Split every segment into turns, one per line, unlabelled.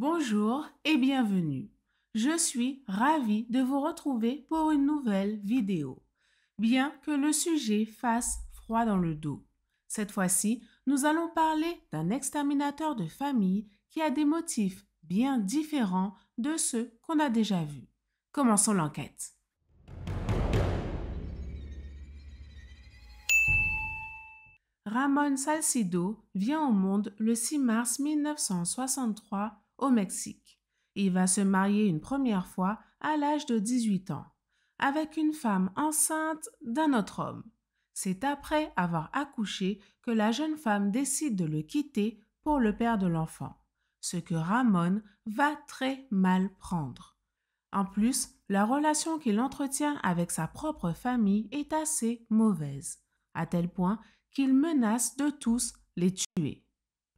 Bonjour et bienvenue. Je suis ravie de vous retrouver pour une nouvelle vidéo, bien que le sujet fasse froid dans le dos. Cette fois-ci, nous allons parler d'un exterminateur de famille qui a des motifs bien différents de ceux qu'on a déjà vus. Commençons l'enquête. Ramon Salcido vient au monde le 6 mars 1963 au Mexique. Il va se marier une première fois à l'âge de 18 ans, avec une femme enceinte d'un autre homme. C'est après avoir accouché que la jeune femme décide de le quitter pour le père de l'enfant, ce que Ramon va très mal prendre. En plus, la relation qu'il entretient avec sa propre famille est assez mauvaise, à tel point qu'il menace de tous les tuer.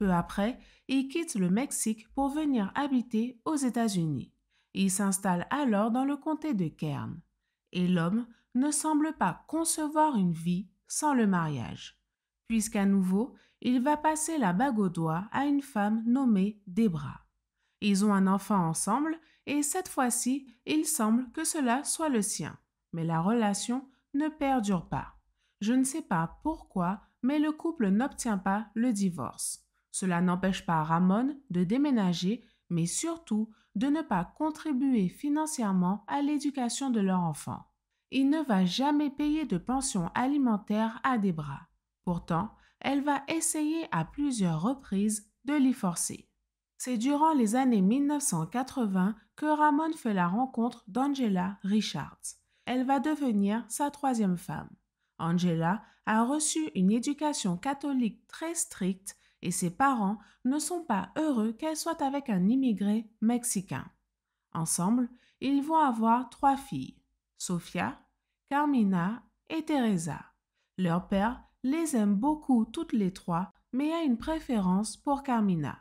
Peu après, il quitte le Mexique pour venir habiter aux États-Unis. Il s'installe alors dans le comté de Kern. Et l'homme ne semble pas concevoir une vie sans le mariage, puisqu'à nouveau, il va passer la bague au doigt à une femme nommée Debra. Ils ont un enfant ensemble et cette fois-ci, il semble que cela soit le sien. Mais la relation ne perdure pas. Je ne sais pas pourquoi, mais le couple n'obtient pas le divorce. Cela n'empêche pas Ramon de déménager, mais surtout de ne pas contribuer financièrement à l'éducation de leur enfant. Il ne va jamais payer de pension alimentaire à Debra. Pourtant, elle va essayer à plusieurs reprises de l'y forcer. C'est durant les années 1980 que Ramon fait la rencontre d'Angela Richards. Elle va devenir sa troisième femme. Angela a reçu une éducation catholique très stricte et ses parents ne sont pas heureux qu'elle soit avec un immigré mexicain. Ensemble, ils vont avoir trois filles, Sofia, Carmina et Teresa. Leur père les aime beaucoup toutes les trois, mais a une préférence pour Carmina.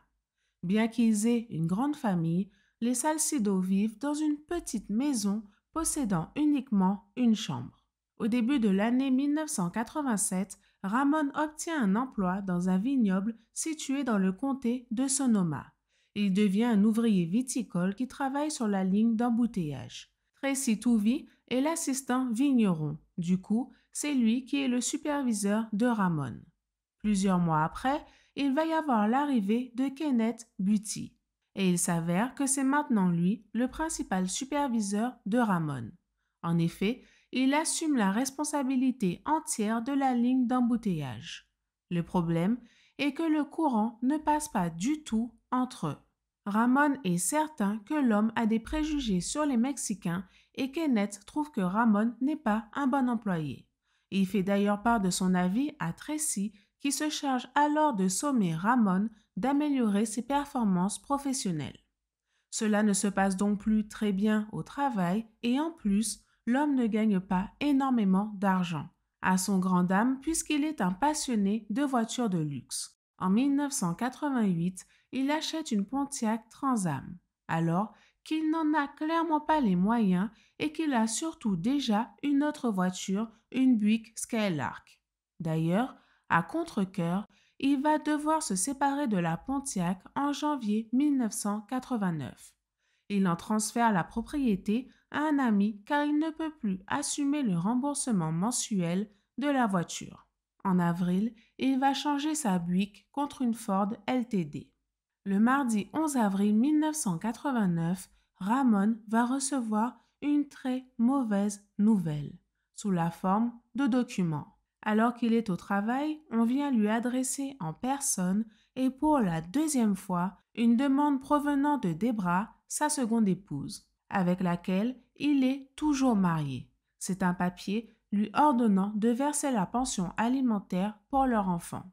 Bien qu'ils aient une grande famille, les Salcido vivent dans une petite maison possédant uniquement une chambre. Au début de l'année 1987, Ramon obtient un emploi dans un vignoble situé dans le comté de Sonoma. Il devient un ouvrier viticole qui travaille sur la ligne d'embouteillage. Tracy Touvi est l'assistant vigneron. Du coup, c'est lui qui est le superviseur de Ramon. Plusieurs mois après, il va y avoir l'arrivée de Kenneth Butty. Et il s'avère que c'est maintenant lui le principal superviseur de Ramon. En effet, il assume la responsabilité entière de la ligne d'embouteillage. Le problème est que le courant ne passe pas du tout entre eux. Ramon est certain que l'homme a des préjugés sur les Mexicains et Kenneth trouve que Ramon n'est pas un bon employé. Il fait d'ailleurs part de son avis à Tracy qui se charge alors de sommer Ramon d'améliorer ses performances professionnelles. Cela ne se passe donc plus très bien au travail et en plus, l'homme ne gagne pas énormément d'argent, à son grand dam puisqu'il est un passionné de voitures de luxe. En 1988, il achète une Pontiac Trans Am. alors qu'il n'en a clairement pas les moyens et qu'il a surtout déjà une autre voiture, une Buick Skylark. D'ailleurs, à contre-cœur, il va devoir se séparer de la Pontiac en janvier 1989. Il en transfère la propriété à un ami car il ne peut plus assumer le remboursement mensuel de la voiture. En avril, il va changer sa Buick contre une Ford LTD. Le mardi 11 avril 1989, Ramon va recevoir une très mauvaise nouvelle, sous la forme de documents. Alors qu'il est au travail, on vient lui adresser en personne et pour la deuxième fois une demande provenant de Debra sa seconde épouse, avec laquelle il est toujours marié. C'est un papier lui ordonnant de verser la pension alimentaire pour leur enfant.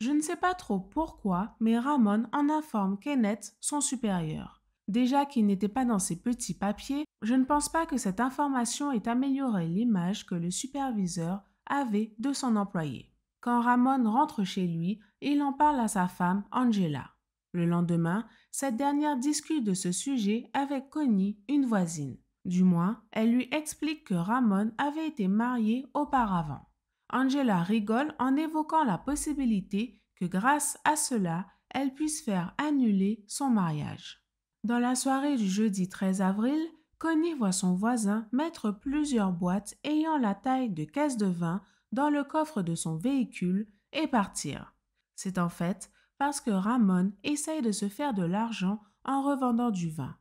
Je ne sais pas trop pourquoi, mais Ramon en informe Kenneth, son supérieur. Déjà qu'il n'était pas dans ces petits papiers, je ne pense pas que cette information ait amélioré l'image que le superviseur avait de son employé. Quand Ramon rentre chez lui, il en parle à sa femme Angela. Le lendemain, cette dernière discute de ce sujet avec Connie, une voisine. Du moins, elle lui explique que Ramon avait été marié auparavant. Angela rigole en évoquant la possibilité que grâce à cela, elle puisse faire annuler son mariage. Dans la soirée du jeudi 13 avril, Connie voit son voisin mettre plusieurs boîtes ayant la taille de caisses de vin dans le coffre de son véhicule et partir. C'est en fait parce que Ramon essaye de se faire de l'argent en revendant du vin.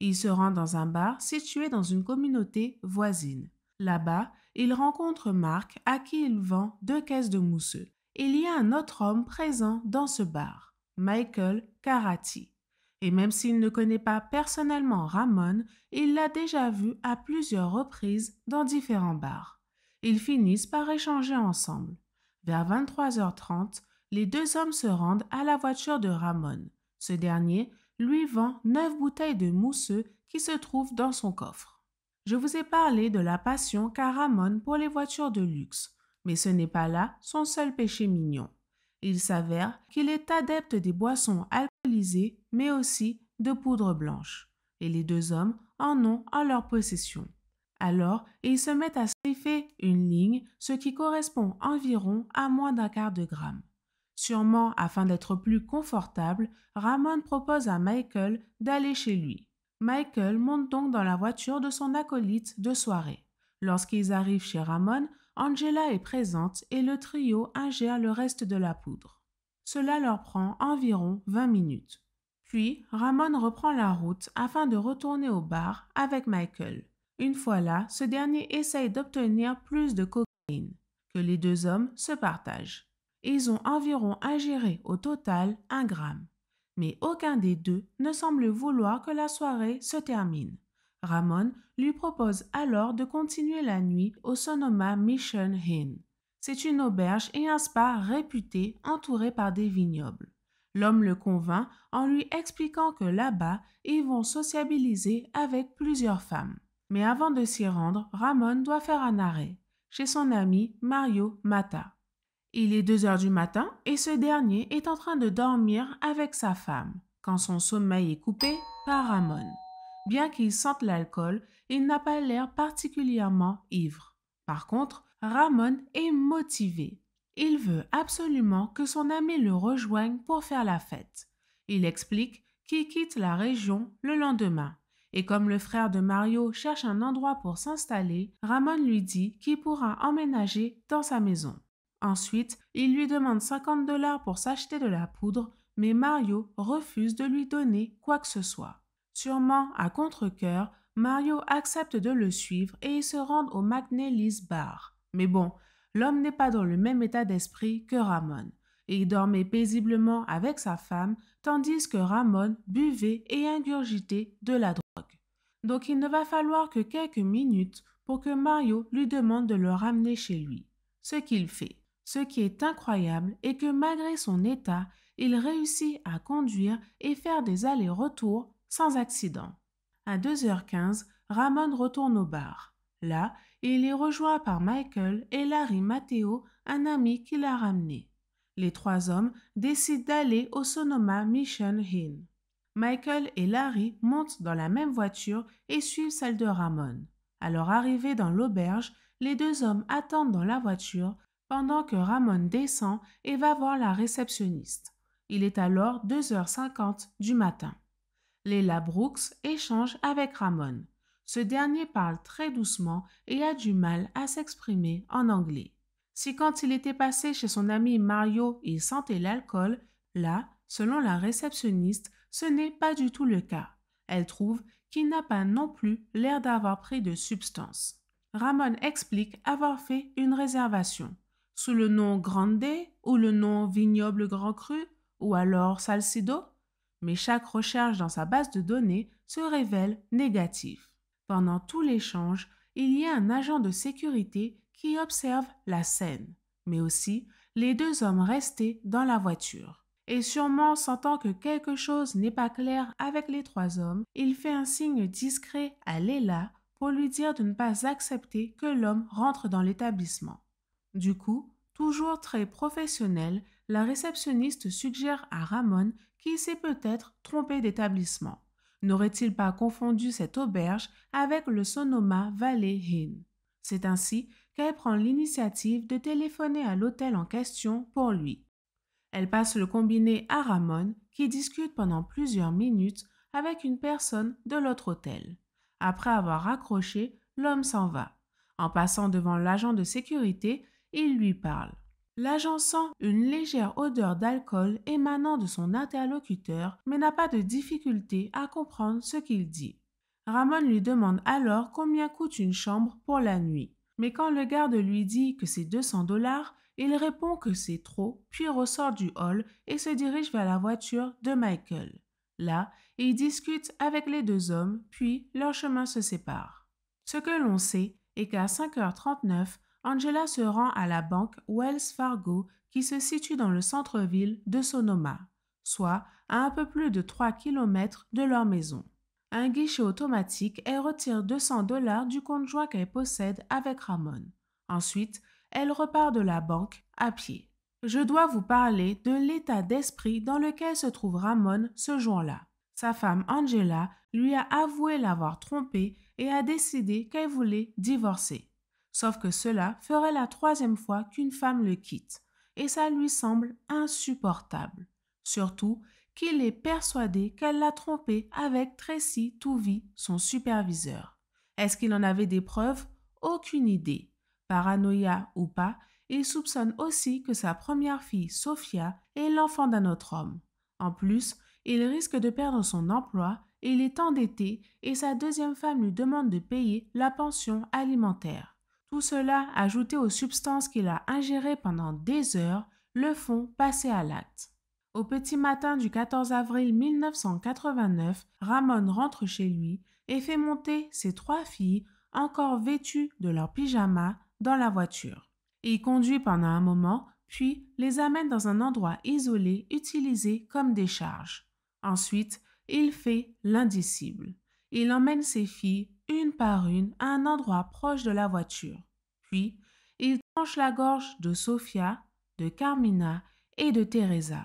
Il se rend dans un bar situé dans une communauté voisine. Là-bas, il rencontre Marc à qui il vend deux caisses de mousseux. Il y a un autre homme présent dans ce bar, Michael Karati. Et même s'il ne connaît pas personnellement Ramon, il l'a déjà vu à plusieurs reprises dans différents bars. Ils finissent par échanger ensemble. Vers 23h30, les deux hommes se rendent à la voiture de Ramon. Ce dernier lui vend neuf bouteilles de mousseux qui se trouvent dans son coffre. Je vous ai parlé de la passion qu'a Ramon pour les voitures de luxe, mais ce n'est pas là son seul péché mignon. Il s'avère qu'il est adepte des boissons alcoolisées, mais aussi de poudre blanche, et les deux hommes en ont en leur possession. Alors, ils se mettent à sniffer une ligne, ce qui correspond environ à moins d'un quart de gramme. Sûrement afin d'être plus confortable, Ramon propose à Michael d'aller chez lui. Michael monte donc dans la voiture de son acolyte de soirée. Lorsqu'ils arrivent chez Ramon, Angela est présente et le trio ingère le reste de la poudre. Cela leur prend environ 20 minutes. Puis, Ramon reprend la route afin de retourner au bar avec Michael. Une fois là, ce dernier essaye d'obtenir plus de cocaïne, que les deux hommes se partagent ils ont environ ingéré au total un gramme. Mais aucun des deux ne semble vouloir que la soirée se termine. Ramon lui propose alors de continuer la nuit au Sonoma Mission Inn. C'est une auberge et un spa réputé entouré par des vignobles. L'homme le convainc en lui expliquant que là-bas, ils vont sociabiliser avec plusieurs femmes. Mais avant de s'y rendre, Ramon doit faire un arrêt chez son ami Mario Mata. Il est 2 heures du matin et ce dernier est en train de dormir avec sa femme quand son sommeil est coupé par Ramon. Bien qu'il sente l'alcool, il n'a pas l'air particulièrement ivre. Par contre, Ramon est motivé. Il veut absolument que son ami le rejoigne pour faire la fête. Il explique qu'il quitte la région le lendemain. Et comme le frère de Mario cherche un endroit pour s'installer, Ramon lui dit qu'il pourra emménager dans sa maison. Ensuite, il lui demande 50 dollars pour s'acheter de la poudre, mais Mario refuse de lui donner quoi que ce soit. Sûrement à contre Mario accepte de le suivre et ils se rendent au McNally's Bar. Mais bon, l'homme n'est pas dans le même état d'esprit que Ramon. il dormait paisiblement avec sa femme, tandis que Ramon buvait et ingurgitait de la drogue. Donc il ne va falloir que quelques minutes pour que Mario lui demande de le ramener chez lui. Ce qu'il fait. Ce qui est incroyable est que malgré son état, il réussit à conduire et faire des allers-retours sans accident. À 2h15, Ramon retourne au bar. Là, il est rejoint par Michael et Larry Matteo, un ami qui l'a ramené. Les trois hommes décident d'aller au Sonoma Mission Inn. Michael et Larry montent dans la même voiture et suivent celle de Ramon. À leur arrivée dans l'auberge, les deux hommes attendent dans la voiture pendant que Ramon descend et va voir la réceptionniste. Il est alors 2h50 du matin. Les Brooks échange avec Ramon. Ce dernier parle très doucement et a du mal à s'exprimer en anglais. Si quand il était passé chez son ami Mario, il sentait l'alcool, là, selon la réceptionniste, ce n'est pas du tout le cas. Elle trouve qu'il n'a pas non plus l'air d'avoir pris de substance. Ramon explique avoir fait une réservation sous le nom Grande ou le nom Vignoble Grand Cru ou alors Salcedo, mais chaque recherche dans sa base de données se révèle négative. Pendant tout l'échange, il y a un agent de sécurité qui observe la scène, mais aussi les deux hommes restés dans la voiture. Et sûrement sentant que quelque chose n'est pas clair avec les trois hommes, il fait un signe discret à Léla pour lui dire de ne pas accepter que l'homme rentre dans l'établissement. Du coup, toujours très professionnelle, la réceptionniste suggère à Ramon qu'il s'est peut-être trompé d'établissement. N'aurait-il pas confondu cette auberge avec le Sonoma Valley Inn C'est ainsi qu'elle prend l'initiative de téléphoner à l'hôtel en question pour lui. Elle passe le combiné à Ramon qui discute pendant plusieurs minutes avec une personne de l'autre hôtel. Après avoir raccroché, l'homme s'en va. En passant devant l'agent de sécurité, il lui parle. L'agent sent une légère odeur d'alcool émanant de son interlocuteur, mais n'a pas de difficulté à comprendre ce qu'il dit. Ramon lui demande alors combien coûte une chambre pour la nuit. Mais quand le garde lui dit que c'est 200 dollars, il répond que c'est trop, puis ressort du hall et se dirige vers la voiture de Michael. Là, il discute avec les deux hommes, puis leur chemin se sépare. Ce que l'on sait est qu'à 5h39, Angela se rend à la banque Wells Fargo qui se situe dans le centre-ville de Sonoma, soit à un peu plus de 3 km de leur maison. Un guichet automatique, elle retire 200 dollars du compte joint qu'elle possède avec Ramon. Ensuite, elle repart de la banque à pied. Je dois vous parler de l'état d'esprit dans lequel se trouve Ramon ce jour-là. Sa femme Angela lui a avoué l'avoir trompé et a décidé qu'elle voulait divorcer. Sauf que cela ferait la troisième fois qu'une femme le quitte, et ça lui semble insupportable. Surtout qu'il est persuadé qu'elle l'a trompé avec Tracy Touvi, son superviseur. Est-ce qu'il en avait des preuves Aucune idée. Paranoïa ou pas, il soupçonne aussi que sa première fille, Sophia, est l'enfant d'un autre homme. En plus, il risque de perdre son emploi, il est endetté et sa deuxième femme lui demande de payer la pension alimentaire. Tout cela, ajouté aux substances qu'il a ingérées pendant des heures, le font passer à l'acte. Au petit matin du 14 avril 1989, Ramon rentre chez lui et fait monter ses trois filles, encore vêtues de leur pyjama, dans la voiture. Il conduit pendant un moment, puis les amène dans un endroit isolé utilisé comme décharge. Ensuite, il fait l'indicible. Il emmène ses filles une par une à un endroit proche de la voiture. Puis, il tranche la gorge de Sofia, de Carmina et de Teresa,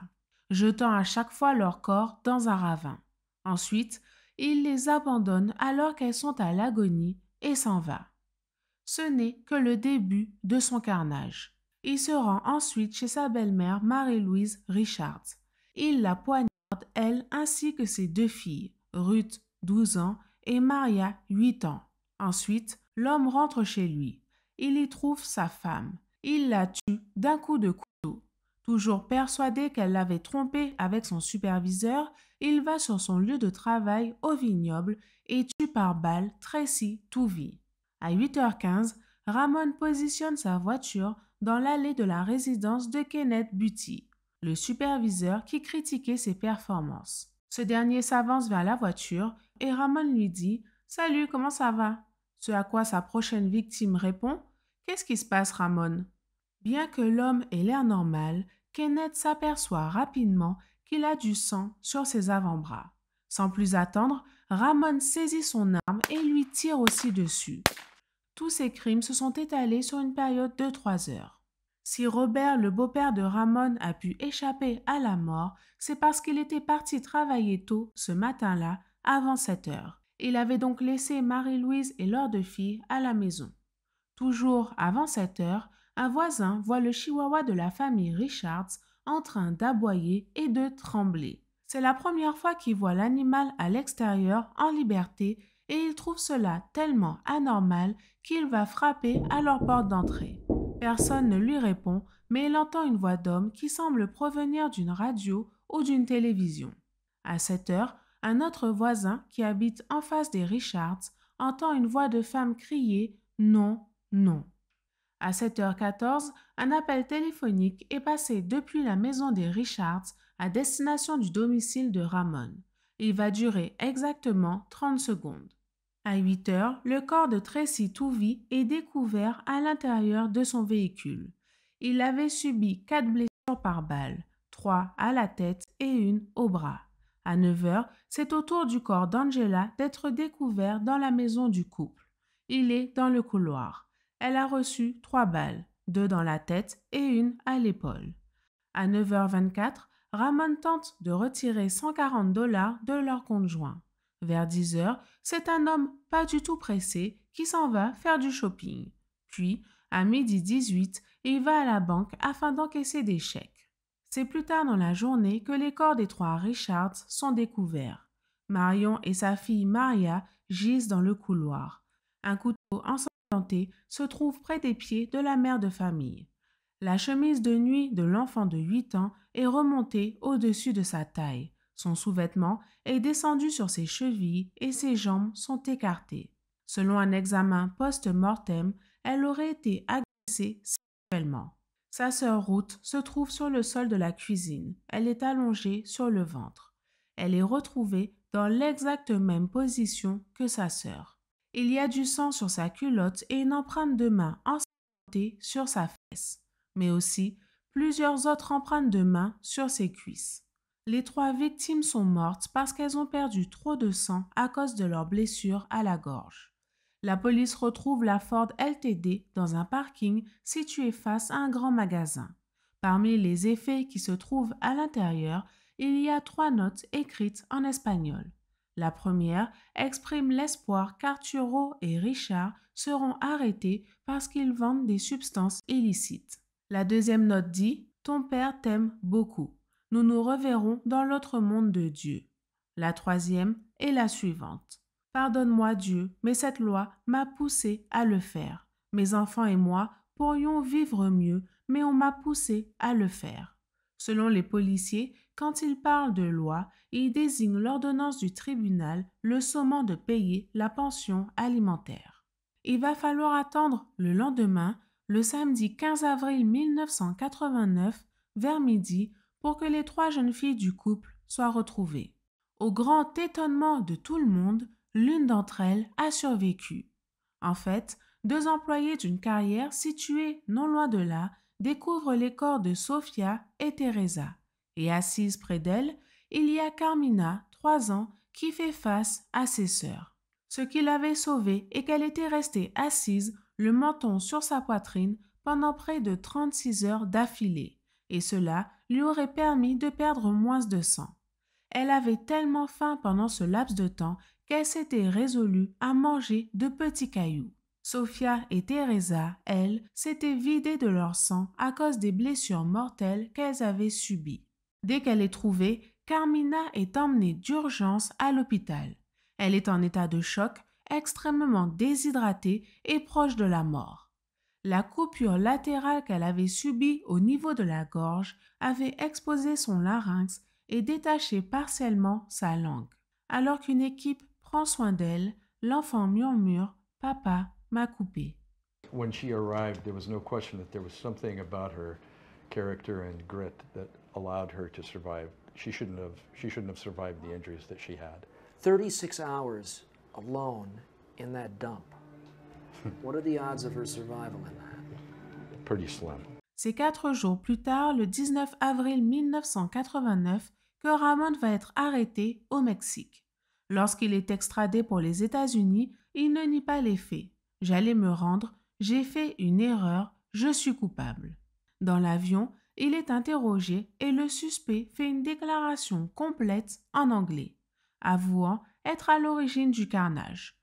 jetant à chaque fois leur corps dans un ravin. Ensuite, il les abandonne alors qu'elles sont à l'agonie et s'en va. Ce n'est que le début de son carnage. Il se rend ensuite chez sa belle-mère Marie-Louise Richards. Il la poignarde, elle, ainsi que ses deux filles, Ruth, 12 ans, et Maria, 8 ans. Ensuite, l'homme rentre chez lui. Il y trouve sa femme. Il la tue d'un coup de couteau. Toujours persuadé qu'elle l'avait trompé avec son superviseur, il va sur son lieu de travail au vignoble et tue par balle Tracy vie. À 8h15, Ramon positionne sa voiture dans l'allée de la résidence de Kenneth Butty, le superviseur qui critiquait ses performances. Ce dernier s'avance vers la voiture et Ramon lui dit Salut, comment ça va Ce à quoi sa prochaine victime répond Qu'est-ce qui se passe, Ramon Bien que l'homme ait l'air normal, Kenneth s'aperçoit rapidement qu'il a du sang sur ses avant-bras. Sans plus attendre, Ramon saisit son arme et lui tire aussi dessus. Tous ces crimes se sont étalés sur une période de trois heures. Si Robert, le beau-père de Ramon, a pu échapper à la mort, c'est parce qu'il était parti travailler tôt ce matin-là, avant 7 heures. Il avait donc laissé Marie-Louise et leurs deux filles à la maison. Toujours avant 7 heures, un voisin voit le chihuahua de la famille Richards en train d'aboyer et de trembler. C'est la première fois qu'il voit l'animal à l'extérieur en liberté et il trouve cela tellement anormal qu'il va frapper à leur porte d'entrée. Personne ne lui répond, mais il entend une voix d'homme qui semble provenir d'une radio ou d'une télévision. À 7h, un autre voisin qui habite en face des Richards entend une voix de femme crier Non, non. À 7h14, un appel téléphonique est passé depuis la maison des Richards à destination du domicile de Ramon. Il va durer exactement 30 secondes. À 8 h le corps de Tracy Touvi est découvert à l'intérieur de son véhicule. Il avait subi 4 blessures par balle, 3 à la tête et une au bras. À 9 h c'est au tour du corps d'Angela d'être découvert dans la maison du couple. Il est dans le couloir. Elle a reçu 3 balles, 2 dans la tête et une à l'épaule. À 9h24, Ramon tente de retirer 140 dollars de leur conjoint. Vers 10 heures, c'est un homme pas du tout pressé qui s'en va faire du shopping. Puis, à midi 18, il va à la banque afin d'encaisser des chèques. C'est plus tard dans la journée que les corps des trois Richards sont découverts. Marion et sa fille Maria gisent dans le couloir. Un couteau ensanglanté se trouve près des pieds de la mère de famille. La chemise de nuit de l'enfant de 8 ans est remontée au-dessus de sa taille. Son sous-vêtement est descendu sur ses chevilles et ses jambes sont écartées. Selon un examen post-mortem, elle aurait été agressée sexuellement. Sa sœur Ruth se trouve sur le sol de la cuisine. Elle est allongée sur le ventre. Elle est retrouvée dans l'exacte même position que sa sœur. Il y a du sang sur sa culotte et une empreinte de main ensanglantée sur sa fesse, mais aussi plusieurs autres empreintes de main sur ses cuisses. Les trois victimes sont mortes parce qu'elles ont perdu trop de sang à cause de leurs blessures à la gorge. La police retrouve la Ford LTD dans un parking situé face à un grand magasin. Parmi les effets qui se trouvent à l'intérieur, il y a trois notes écrites en espagnol. La première exprime l'espoir qu'Arturo et Richard seront arrêtés parce qu'ils vendent des substances illicites. La deuxième note dit Ton père t'aime beaucoup nous nous reverrons dans l'autre monde de Dieu. La troisième est la suivante. Pardonne-moi Dieu, mais cette loi m'a poussé à le faire. Mes enfants et moi pourrions vivre mieux, mais on m'a poussé à le faire. Selon les policiers, quand ils parlent de loi, ils désignent l'ordonnance du tribunal le sommant de payer la pension alimentaire. Il va falloir attendre le lendemain, le samedi 15 avril 1989, vers midi, pour que les trois jeunes filles du couple soient retrouvées. Au grand étonnement de tout le monde, l'une d'entre elles a survécu. En fait, deux employés d'une carrière située non loin de là découvrent les corps de Sofia et Teresa. Et assise près d'elle, il y a Carmina, trois ans, qui fait face à ses sœurs. Ce qui l'avait sauvée est qu'elle était restée assise, le menton sur sa poitrine, pendant près de 36 heures d'affilée et cela lui aurait permis de perdre moins de sang. Elle avait tellement faim pendant ce laps de temps qu'elle s'était résolue à manger de petits cailloux. Sophia et Teresa, elles, s'étaient vidées de leur sang à cause des blessures mortelles qu'elles avaient subies. Dès qu'elle est trouvée, Carmina est emmenée d'urgence à l'hôpital. Elle est en état de choc, extrêmement déshydratée et proche de la mort. La coupure latérale qu'elle avait subie au niveau de la gorge avait exposé son larynx et détaché partiellement sa langue. Alors qu'une équipe prend soin d'elle, l'enfant murmure Papa m'a coupé. When she arrived, there was no question that there was something about her character and grit that allowed her to survive. She shouldn't have, she shouldn't have survived the injuries that she had. 36 hours alone in that dump. C'est quatre jours plus tard, le 19 avril 1989, que Ramon va être arrêté au Mexique. Lorsqu'il est extradé pour les États-Unis, il ne nie pas les faits. J'allais me rendre, j'ai fait une erreur, je suis coupable. Dans l'avion, il est interrogé et le suspect fait une déclaration complète en anglais, avouant être à l'origine du carnage.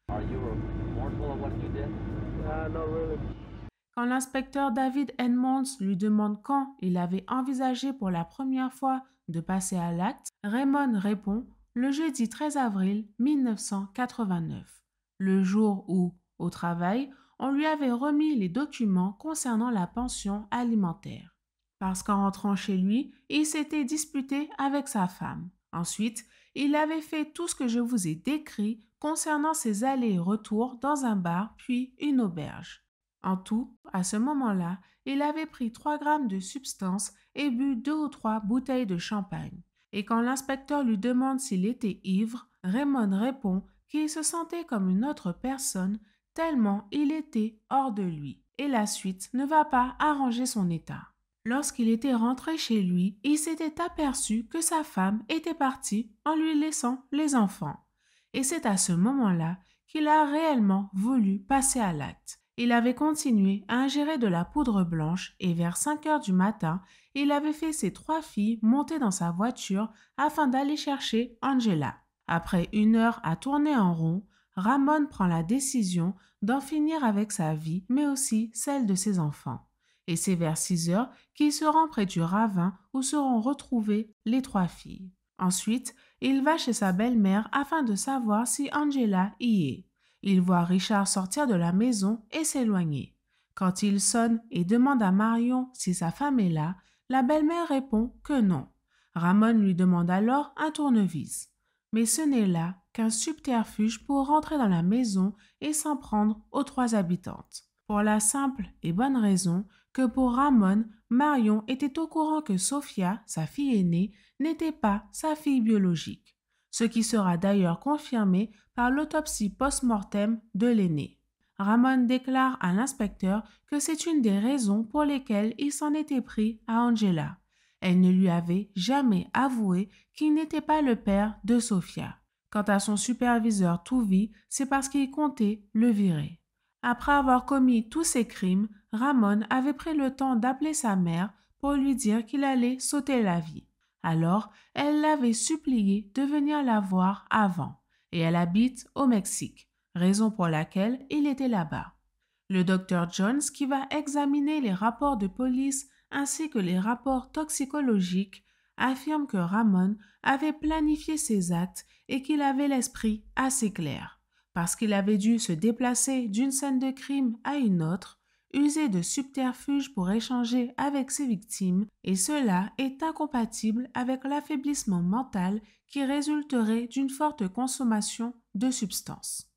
Quand l'inspecteur David Edmonds lui demande quand il avait envisagé pour la première fois de passer à l'acte, Raymond répond le jeudi 13 avril 1989, le jour où, au travail, on lui avait remis les documents concernant la pension alimentaire. Parce qu'en rentrant chez lui, il s'était disputé avec sa femme. Ensuite, il avait fait tout ce que je vous ai décrit concernant ses allers et retours dans un bar puis une auberge. En tout, à ce moment-là, il avait pris 3 grammes de substance et bu deux ou trois bouteilles de champagne. Et quand l'inspecteur lui demande s'il était ivre, Raymond répond qu'il se sentait comme une autre personne tellement il était hors de lui. Et la suite ne va pas arranger son état. Lorsqu'il était rentré chez lui, il s'était aperçu que sa femme était partie en lui laissant les enfants. Et c'est à ce moment-là qu'il a réellement voulu passer à l'acte. Il avait continué à ingérer de la poudre blanche et vers 5 heures du matin, il avait fait ses trois filles monter dans sa voiture afin d'aller chercher Angela. Après une heure à tourner en rond, Ramon prend la décision d'en finir avec sa vie mais aussi celle de ses enfants et c'est vers 6 heures se rend près du ravin où seront retrouvées les trois filles. Ensuite, il va chez sa belle-mère afin de savoir si Angela y est. Il voit Richard sortir de la maison et s'éloigner. Quand il sonne et demande à Marion si sa femme est là, la belle-mère répond que non. Ramon lui demande alors un tournevis. Mais ce n'est là qu'un subterfuge pour rentrer dans la maison et s'en prendre aux trois habitantes pour la simple et bonne raison que pour Ramon, Marion était au courant que Sophia, sa fille aînée, n'était pas sa fille biologique, ce qui sera d'ailleurs confirmé par l'autopsie post-mortem de l'aînée. Ramon déclare à l'inspecteur que c'est une des raisons pour lesquelles il s'en était pris à Angela. Elle ne lui avait jamais avoué qu'il n'était pas le père de Sophia. Quant à son superviseur Touvi, c'est parce qu'il comptait le virer. Après avoir commis tous ces crimes, Ramon avait pris le temps d'appeler sa mère pour lui dire qu'il allait sauter la vie. Alors, elle l'avait supplié de venir la voir avant, et elle habite au Mexique, raison pour laquelle il était là-bas. Le docteur Jones, qui va examiner les rapports de police ainsi que les rapports toxicologiques, affirme que Ramon avait planifié ses actes et qu'il avait l'esprit assez clair parce qu'il avait dû se déplacer d'une scène de crime à une autre, user de subterfuges pour échanger avec ses victimes, et cela est incompatible avec l'affaiblissement mental qui résulterait d'une forte consommation de substances.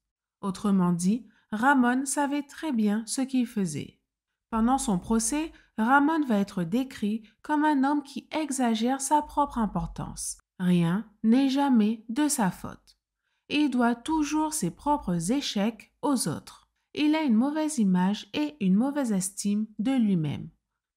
Autrement dit, Ramon savait très bien ce qu'il faisait. Pendant son procès, Ramon va être décrit comme un homme qui exagère sa propre importance. Rien n'est jamais de sa faute. Il doit toujours ses propres échecs aux autres. Il a une mauvaise image et une mauvaise estime de lui-même.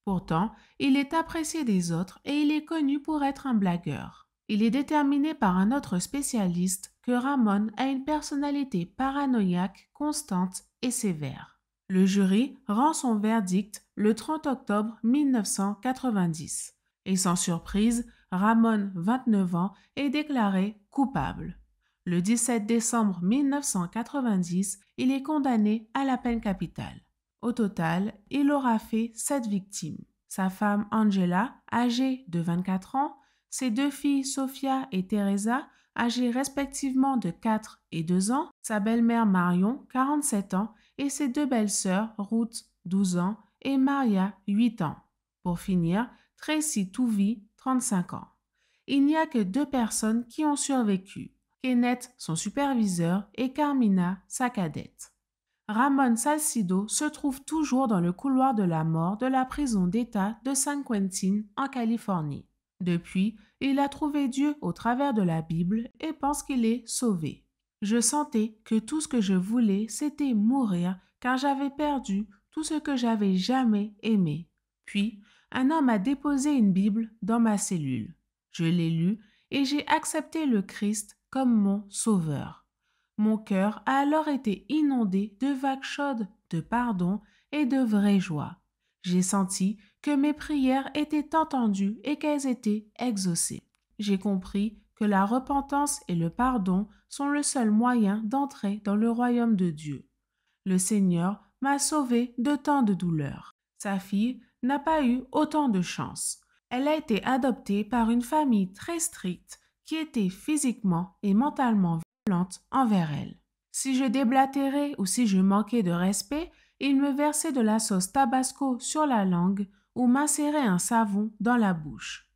Pourtant, il est apprécié des autres et il est connu pour être un blagueur. Il est déterminé par un autre spécialiste que Ramon a une personnalité paranoïaque, constante et sévère. Le jury rend son verdict le 30 octobre 1990 et sans surprise, Ramon, 29 ans, est déclaré coupable. Le 17 décembre 1990, il est condamné à la peine capitale. Au total, il aura fait sept victimes. Sa femme Angela, âgée de 24 ans, ses deux filles Sophia et Teresa, âgées respectivement de 4 et 2 ans, sa belle-mère Marion, 47 ans, et ses deux belles-sœurs Ruth, 12 ans, et Maria, 8 ans. Pour finir, Tracy Touvi, 35 ans. Il n'y a que deux personnes qui ont survécu. Kenneth, son superviseur, et Carmina, sa cadette. Ramon Salcido se trouve toujours dans le couloir de la mort de la prison d'État de San Quentin en Californie. Depuis, il a trouvé Dieu au travers de la Bible et pense qu'il est sauvé. Je sentais que tout ce que je voulais, c'était mourir, car j'avais perdu tout ce que j'avais jamais aimé. Puis, un homme a déposé une Bible dans ma cellule. Je l'ai lue et j'ai accepté le Christ comme mon sauveur. Mon cœur a alors été inondé de vagues chaudes, de pardon et de vraie joie. J'ai senti que mes prières étaient entendues et qu'elles étaient exaucées. J'ai compris que la repentance et le pardon sont le seul moyen d'entrer dans le royaume de Dieu. Le Seigneur m'a sauvé de tant de douleurs. Sa fille n'a pas eu autant de chance. Elle a été adoptée par une famille très stricte qui était physiquement et mentalement violente envers elle. Si je déblatérais ou si je manquais de respect, il me versait de la sauce tabasco sur la langue ou m'insérait un savon dans la bouche.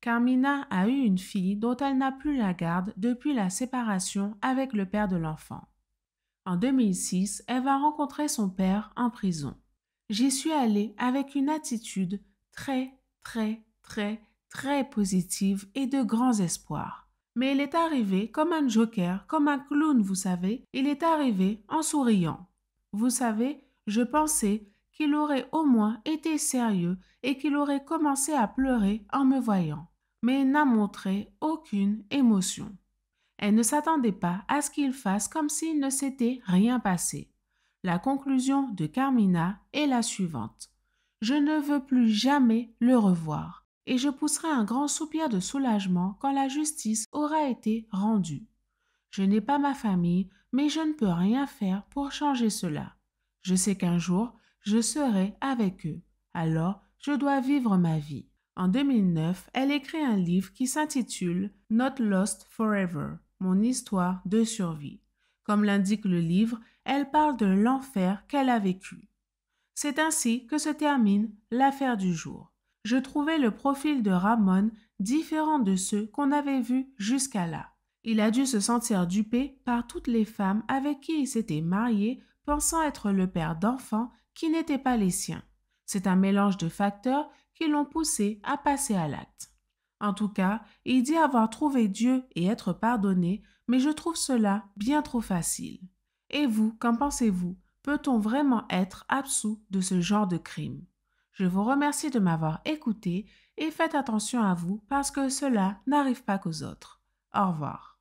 Carmina a eu une fille dont elle n'a plus la garde depuis la séparation avec le père de l'enfant. En 2006, elle va rencontrer son père en prison. J'y suis allée avec une attitude très, très, très, très positive et de grands espoirs. Mais il est arrivé comme un joker, comme un clown, vous savez, il est arrivé en souriant. Vous savez, je pensais qu'il aurait au moins été sérieux et qu'il aurait commencé à pleurer en me voyant, mais il n'a montré aucune émotion. Elle ne s'attendait pas à ce qu'il fasse comme s'il ne s'était rien passé. La conclusion de Carmina est la suivante. Je ne veux plus jamais le revoir, et je pousserai un grand soupir de soulagement quand la justice aura été rendue. Je n'ai pas ma famille, mais je ne peux rien faire pour changer cela. Je sais qu'un jour, je serai avec eux. Alors, je dois vivre ma vie. En 2009, elle écrit un livre qui s'intitule Not Lost Forever mon histoire de survie. Comme l'indique le livre, elle parle de l'enfer qu'elle a vécu. C'est ainsi que se termine l'affaire du jour. Je trouvais le profil de Ramon différent de ceux qu'on avait vus jusqu'à là. Il a dû se sentir dupé par toutes les femmes avec qui il s'était marié, pensant être le père d'enfants qui n'étaient pas les siens. C'est un mélange de facteurs qui l'ont poussé à passer à l'acte. En tout cas, il dit avoir trouvé Dieu et être pardonné, mais je trouve cela bien trop facile. Et vous, qu'en pensez-vous Peut-on vraiment être absous de ce genre de crime Je vous remercie de m'avoir écouté et faites attention à vous parce que cela n'arrive pas qu'aux autres. Au revoir.